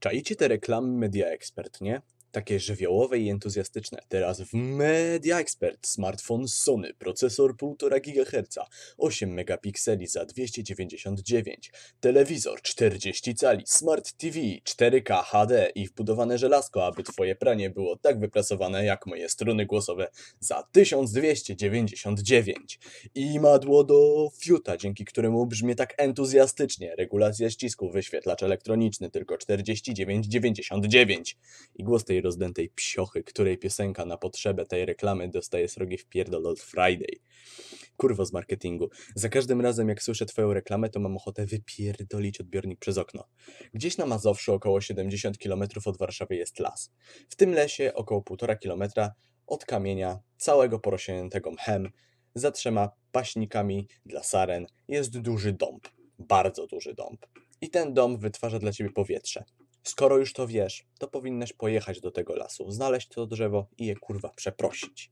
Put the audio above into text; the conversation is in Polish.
Czajcie te reklamy Media Expert, nie? takie żywiołowe i entuzjastyczne. Teraz w Media Expert smartfon Sony, procesor 1,5 GHz, 8 megapikseli za 299, telewizor 40 cali, smart TV 4K HD i wbudowane żelazko, aby twoje pranie było tak wyprasowane jak moje strony głosowe za 1299. I madło do fiuta, dzięki któremu brzmi tak entuzjastycznie. Regulacja ścisku, wyświetlacz elektroniczny tylko 49,99 i głos tej starej rozdętej psiochy, której piosenka na potrzebę tej reklamy dostaje srogi wpierdol od Friday. Kurwo z marketingu. Za każdym razem jak słyszę twoją reklamę, to mam ochotę wypierdolić odbiornik przez okno. Gdzieś na Mazowszu około 70 km od Warszawy jest las. W tym lesie około 1,5 km od kamienia, całego porośniętego mchem, za trzema paśnikami dla saren jest duży dąb. Bardzo duży dąb. I ten dom wytwarza dla ciebie powietrze. Skoro już to wiesz, to powinnaś pojechać do tego lasu, znaleźć to drzewo i je kurwa przeprosić.